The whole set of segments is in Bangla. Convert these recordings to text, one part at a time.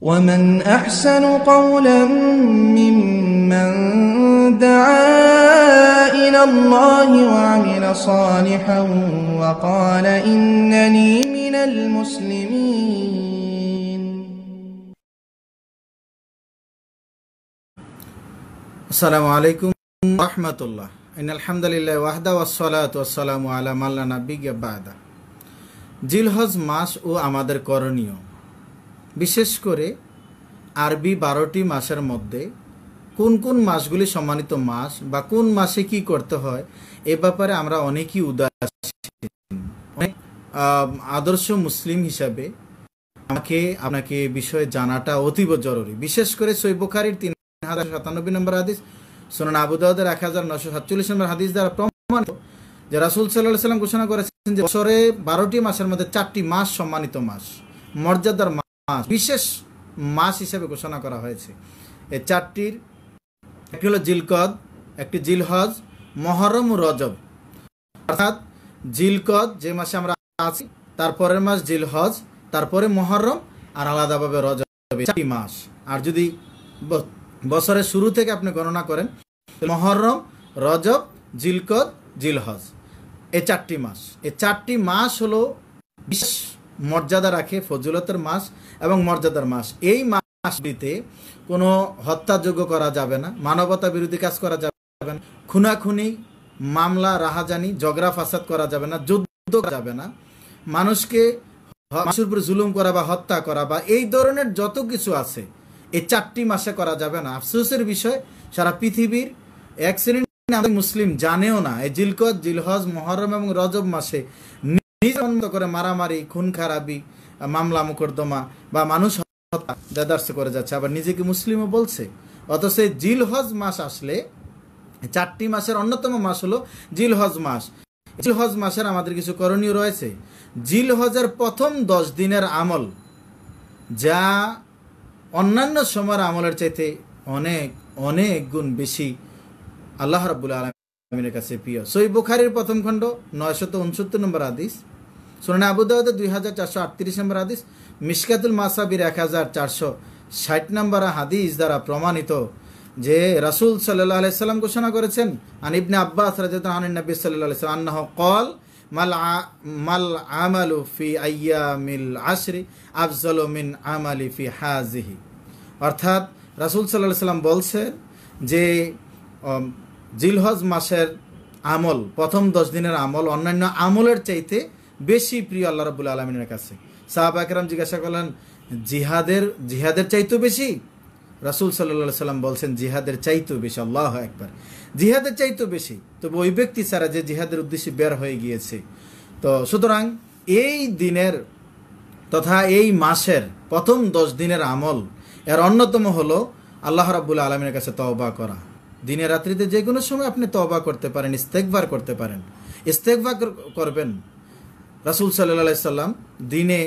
ومن أحسن قولا ممن دعا إلى الله وعمل صالحا وقال إنني من المسلمين السلام عليكم ورحمة الله إن الحمد لله وحده والصلاة والسلام على من لا نبي جيل জিলহজ মাস ও আমাদের করণীয় বিশেষ করে আরবি বারোটি মাসের মধ্যে কোন কোন মাসগুলি সম্মানিত মাস বা কোন মাসে কি করতে হয় এ ব্যাপারে আমরা অনেকই উদাসীন আদর্শ মুসলিম হিসাবে আমাকে আপনাকে বিষয়ে জানাটা অতীব জরুরি বিশেষ করে সৈবকারীর তিন হাজার সাতানব্বই নম্বর হাদিস সোনান আবুদাউদের এক হাজার নশো সাতচল্লিশ নম্বর হাদিস দ্বারা প্রমাণিত যে রাসুল সাল্লাহ সাল্লাম ঘোষণা করেছেন যে বছরে বারোটি মাসের মধ্যে চারটি মাস সম্মানিত মাস মর্যাদার মাস বিশেষ মাস হিসেবে ঘোষণা করা হয়েছে এই চারটির একটি হলো জিলকদ একটি জিলহজ মহরম রজব অর্থাৎ জিলকদ যে মাসে আমরা আছি তারপরের মাস জিলহজ তারপরে মহরম আর আলাদাভাবে রজব চারটি মাস আর যদি বছরের শুরু থেকে আপনি গণনা করেন মহরম রজব জিলকদ জিলহজ এ চারটি মাস এ চারটি মাস হলো বিশেষ মর্যাদা রাখে ফজিলতের মাস এবং মর্যাদার মাস এই মাসটিতে কোনো হত্যাযোগ্য করা যাবে না মানবতা বিরোধী কাজ করা যাবে না খুনাখুনি মামলা রাহাজানি জগরা ফাসাদ করা যাবে না যুদ্ধ করা যাবে না মানুষকে মানুষের উপর জুলুম করা বা হত্যা করা বা এই ধরনের যত কিছু আছে এই চারটি মাসে করা যাবে না আফসোসের বিষয় সারা পৃথিবীর এক মুসলিম জানেও না এই জিলকত জিলহজ মহরম এবং রজব মাসে নিজে বন্ধ করে মারামারি খুন খারাপি মামলা মোকদ্দমা বা মানুষ হত্যা করে যাচ্ছে আবার নিজেকে মুসলিমও বলছে অথচ জিল হজ মাস আসলে চারটি মাসের অন্যতম মাস হলো জিল হজ মাস জিল হজ মাসের আমাদের কিছু করণীয় রয়েছে জিল হজের প্রথম দশ দিনের আমল যা অন্যান্য সময়ের আমলের চাইতে অনেক অনেক গুণ বেশি আল্লাহ রাবুল আলমিনের কাছে প্রিয় সই বুখারির প্রথম খণ্ড নয়শত উনসত্তর নম্বর আদিশ সুনানা আবু দাউদে দুই হাজার চারশো আটত্রিশ নম্বর হাদিস মিসকাতুল মাসাবির এক হাজার চারশো ষাট নম্বর হাদিস দ্বারা প্রমাণিত যে রাসুল সাল্লাহ আলাইসাল্লাম ঘোষণা করেছেন আন ইবনে আব্বাস রাজান নবী সাল্লাহ আলাইসাল্লাম আন্নাহ কল মাল মাল আমালু ফি আয়ামিল আশরি আফজল মিন আমালি ফি হাজিহি অর্থাৎ রাসুল সাল্লাহ সাল্লাম বলছেন যে জিলহজ মাসের আমল প্রথম দশ দিনের আমল অন্যান্য আমলের চাইতে বেশি প্রিয় আল্লাহ রবুল্লা আলমিনের কাছে সাহাব আকরাম জিজ্ঞাসা করলেন জিহাদের জিহাদের চাইতো বেশি রাসুল সাল্লা সাল্লাম বলছেন জিহাদের চাইতো বেশি আল্লাহ একবার জিহাদের চাইতো বেশি তবে ওই ব্যক্তি ছাড়া যে জিহাদের উদ্দেশ্যে বের হয়ে গিয়েছে তো সুতরাং এই দিনের তথা এই মাসের প্রথম দশ দিনের আমল এর অন্যতম হলো আল্লাহ রাবুল আলমের কাছে তওবা করা দিনে রাত্রিতে যে কোনো সময় আপনি তওবা করতে পারেন ইস্তেকবার করতে পারেন ইস্তেকবার করবেন রাসুল সাল্লাহ সাল্লাম দিনে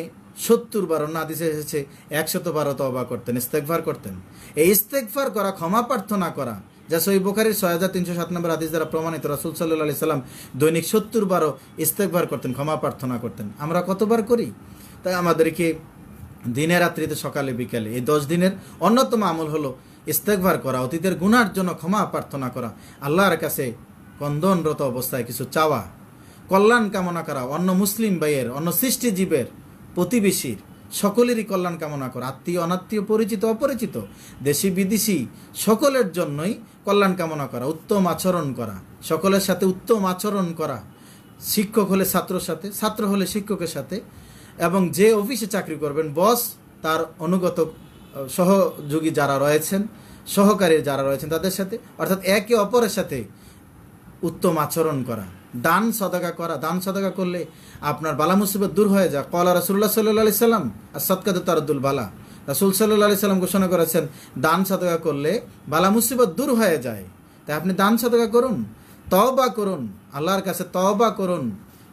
সত্তর বার অন্য আদিসে এসেছে একশত বারো তবা করতেন ইস্তেকভার করতেন এই ইস্তেকভার করা ক্ষমা প্রার্থনা করা যা সই বোখারির ছয় হাজার তিনশো সাত নম্বর আদিস দ্বারা প্রমাণিত রাসুল সাল্লাহ সাল্লাম দৈনিক সত্তর বারও ইস্তেকভার করতেন ক্ষমা প্রার্থনা করতেন আমরা কতবার করি তাই আমাদেরকে দিনে রাত্রিতে সকালে বিকালে এই দশ দিনের অন্যতম আমল হলো ইস্তেকভার করা অতীতের গুণার জন্য ক্ষমা প্রার্থনা করা আল্লাহর কাছে কন্দনরত অবস্থায় কিছু চাওয়া কল্যাণ কামনা করা অন্য মুসলিম ভাইয়ের অন্য সৃষ্টিজীবের প্রতিবেশীর সকলেরই কল্যাণ কামনা করা আত্মীয় অনাত্মীয় পরিচিত অপরিচিত দেশি বিদেশি সকলের জন্যই কল্যাণ কামনা করা উত্তম আচরণ করা সকলের সাথে উত্তম আচরণ করা শিক্ষক হলে ছাত্রর সাথে ছাত্র হলে শিক্ষকের সাথে এবং যে অফিসে চাকরি করবেন বস তার অনুগত সহযোগী যারা রয়েছেন সহকারী যারা রয়েছেন তাদের সাথে অর্থাৎ একে অপরের সাথে উত্তম আচরণ করা দান সদাকা করা দান সদাকা করলে আপনার বালা মুসিবত দূর হয়ে যায় কলা রাসুল্লাহ সাল্লি সাল্লাম আর সৎকাদে তারদুল বালা রাসুল সাল্লাহ সাল্লাম ঘোষণা করেছেন দান সদাকা করলে বালা মুসিবত দূর হয়ে যায় তাই আপনি দান সদাকা করুন তবা করুন আল্লাহর কাছে তবা করুন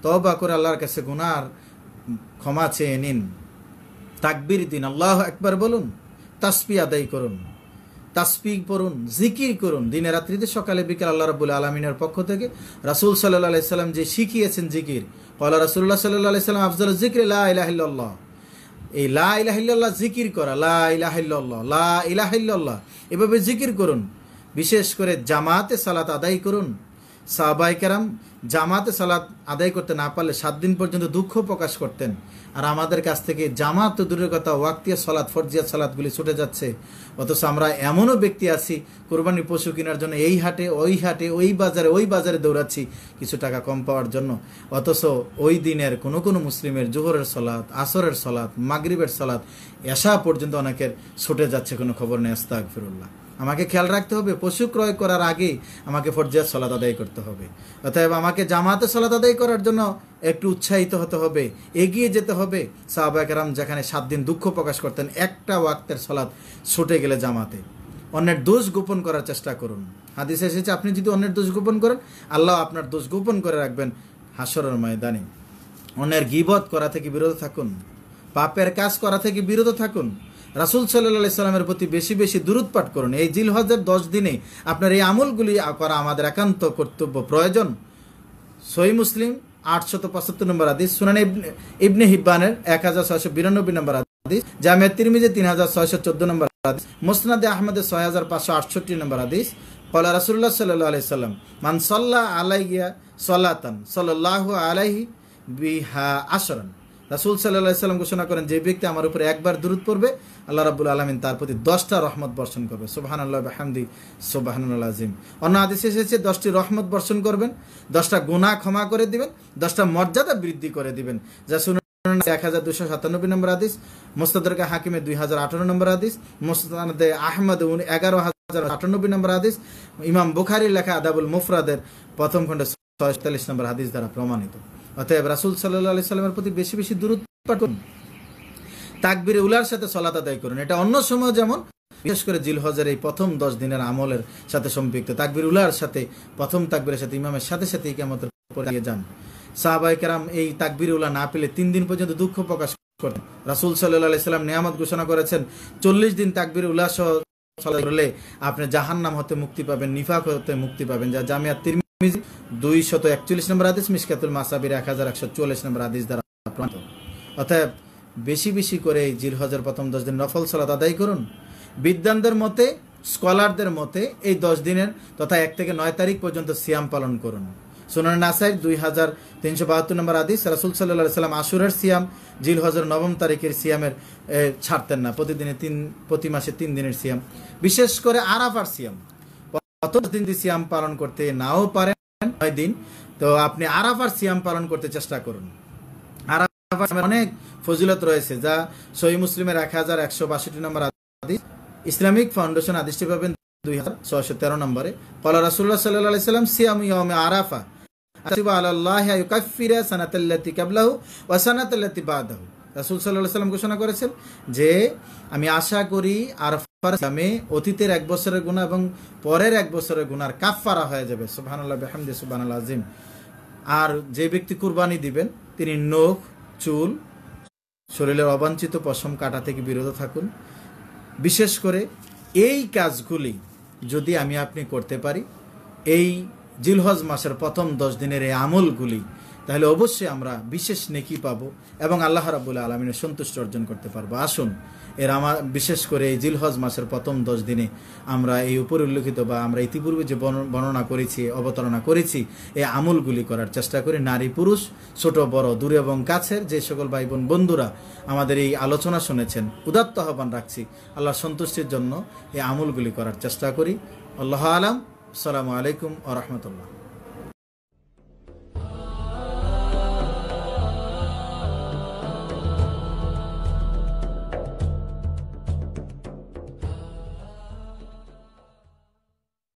তবা করে আল্লাহর কাছে গুনার ক্ষমা চেয়ে নিন তাকবির দিন আল্লাহ একবার বলুন তাসপি আদায় করুন তাসপিক পড়ুন জিকির করুন দিনে রাত্রিতে সকালে বিকেল আল্লাহ রাবুল আলমিনের পক্ষ থেকে রাসুল সাল্লাহ আলাইসাল্লাম যে শিখিয়েছেন জিকির কলা রাসুল্লাহ সাল্লাহ আলাইসাল্লাম আফজাল জিকির লাহিল্লাহ এই লা জিকির করা লা লাহ লা এভাবে জিকির করুন বিশেষ করে জামাতে সালাত আদায় করুন কারাম জামাতে সালাত আদায় করতে না পারলে সাত দিন পর্যন্ত দুঃখ প্রকাশ করতেন আর আমাদের কাছ থেকে জামাত তো দূরের কথা ওয়াক্তিয়া সলাদ ফরজিয়া সলাদগুলি ছুটে যাচ্ছে অথচ আমরা এমনও ব্যক্তি আছি কোরবানি পশু কেনার জন্য এই হাটে ওই হাটে ওই বাজারে ওই বাজারে দৌড়াচ্ছি কিছু টাকা কম পাওয়ার জন্য অথচ ওই দিনের কোনো কোনো মুসলিমের জোহরের সলাদ আসরের সলাদ মাগরিবের সলাদ এশা পর্যন্ত অনেকের ছুটে যাচ্ছে কোনো খবর নেই আস্তাক ফিরুল্লাহ আমাকে খেয়াল রাখতে হবে পশু ক্রয় করার আগে আমাকে ফরজিয়া সলাত আদায় করতে হবে অতএব আমাকে জামাতে সলাত আদায় করার জন্য একটু উৎসাহিত হতে হবে এগিয়ে যেতে হবে সাহাবাকেরাম যেখানে সাত দিন দুঃখ প্রকাশ করতেন একটা ওয়াক্তের সলাদ ছুটে গেলে জামাতে অন্যের দোষ গোপন করার চেষ্টা করুন হাদিসে এসেছে আপনি যদি অন্যের দোষ গোপন করেন আল্লাহ আপনার দোষ গোপন করে রাখবেন হাসরের ময়দানে অন্যের গিবত করা থেকে বিরত থাকুন পাপের কাজ করা থেকে বিরত থাকুন রাসুল সাল্লাহ সাল্লামের প্রতি বেশি বেশি দূরত পাঠ করুন এই জিলহজের দশ দিনে আপনার এই আমলগুলি করা আমাদের একান্ত কর্তব্য প্রয়োজন সহি মুসলিম আটশত পঁচাত্তর নম্বর আদিস সুনান ইবনে হিব্বানের এক হাজার ছয়শো বিরানব্বই নম্বর আদিস জামিয়া তিরমিজে তিন হাজার ছয়শো চোদ্দ নম্বর আদিস মোসনাদে আহমদে ছয় হাজার পাঁচশো আটষট্টি নম্বর আদিস কলা রাসুল্লাহ সাল্লু আলাই সাল্লাম মান সাল্লাহ আলাইয়া সাল্লাহ আলাইহি বিহা আসরণ রাসুল সাল্লাহ সাল্লাম ঘোষণা করেন যে ব্যক্তি আমার উপরে একবার দূরত পড়বে আল্লাহ রাবুল আলমিন তার প্রতি দশটা রহমত বর্ষণ করবে সোবাহান আল্লাহ হামদি সোবাহানুল আজিম অন্য আদেশে এসেছে দশটি রহমত বর্ষণ করবেন দশটা গুণা ক্ষমা করে দিবেন দশটা মর্যাদা বৃদ্ধি করে দিবেন যা শুনে এক হাজার দুশো সাতানব্বই নম্বর আদিস মোস্তাদরকা হাকিমে দুই হাজার আঠারো নম্বর আদিস মোস্তাদে আহমদ এগারো হাজার আটানব্বই নম্বর আদিস ইমাম বুখারির লেখা আদাবুল মুফরাদের প্রথম খণ্ডে ছয়তাল্লিশ নম্বর হাদিস দ্বারা প্রমাণিত অতএব রাসুল সাল্লাহ আলি সাল্লামের প্রতি বেশি বেশি দূরত্ব পাঠ করুন উলার সাথে সলাত আদায় করুন এটা অন্য সময় যেমন বিশেষ করে জিল হজের এই প্রথম দশ দিনের আমলের সাথে সম্পৃক্ত তাকবির উলার সাথে প্রথম তাকবিরের সাথে ইমামের সাথে সাথে ইকামতের পরে যান সাহাবাই কেরাম এই তাকবির উলা না পেলে তিন দিন পর্যন্ত দুঃখ প্রকাশ করতেন রাসুল সাল্লাহ সাল্লাম নিয়ামত ঘোষণা করেছেন চল্লিশ দিন তাকবির উল্লাহ করলে আপনি জাহান্নাম হতে মুক্তি পাবেন নিফাক হতে মুক্তি পাবেন যা জামিয়া তির দুই নম্বর আদেশ মিসকাতুল মাসাবির এক হাজার একশো চুয়াল্লিশ নম্বর আদেশ দ্বারা বেশি বেশি করে প্রথম দশ দিন নফল আদায় করুন বিদ্যানদের মতে স্কলারদের মতে এই দশ দিনের তথা এক থেকে নয় তারিখ পর্যন্ত সিয়াম পালন করুন দুই হাজার তিনশো বাহাত্তর নম্বর আদিস রাসুল সাল্লাহ সাল্লাম আশুরের সিয়াম জিল হজর নবম তারিখের সিয়ামের ছাড়তেন না প্রতিদিনে তিন প্রতি মাসে তিন দিনের সিয়াম বিশেষ করে আরাফার সিয়াম দিন সিয়াম পালন করতে নাও পারেন নয় দিন তো আপনি আরাফার সিয়াম পালন করতে চেষ্টা করুন আরাফার অনেক ফজিলত রয়েছে যা সহি মুসলিমের এক হাজার একশো বাষট্টি নম্বর ইসলামিক ফাউন্ডেশন আদিসটি পাবেন দুই হাজার ছয়শো তেরো নম্বরে কলা রাসুল্লাহ সাল্লাহ সাল্লাম সিয়াম ইয়মে আরাফা রাসুল সাল্লাম ঘোষণা করেছেন যে আমি আশা করি আরফা আমি অতীতের এক বছরের গুণা এবং পরের এক বছরের গুণার কাফারা হয়ে যাবে সুবাহানুল্লাহ বেহামদি সুবাহান আজিম আর যে ব্যক্তি কুরবানি দিবেন তিনি নখ চুল শরীরের অবাঞ্ছিত পশম কাটা থেকে বিরত থাকুন বিশেষ করে এই কাজগুলি যদি আমি আপনি করতে পারি এই জিলহজ মাসের প্রথম দশ দিনের এই আমলগুলি তাহলে অবশ্যই আমরা বিশেষ নেকি পাব এবং আল্লাহ রাবুল আলমিনের সন্তুষ্ট অর্জন করতে পারবো আসুন এর আমার বিশেষ করে এই জিলহজ মাসের প্রথম দশ দিনে আমরা এই উপর উল্লেখিত বা আমরা ইতিপূর্বে যে বর্ণনা করেছি অবতারণা করেছি এই আমুলগুলি করার চেষ্টা করি নারী পুরুষ ছোট বড় দূরে এবং কাছের যে সকল ভাই বোন বন্ধুরা আমাদের এই আলোচনা শুনেছেন উদাত্ত আহ্বান রাখছি আল্লাহ সন্তুষ্টির জন্য এই আমুলগুলি করার চেষ্টা করি আল্লাহ আলাম আসসালামু আলাইকুম আ রহমতুল্লাহ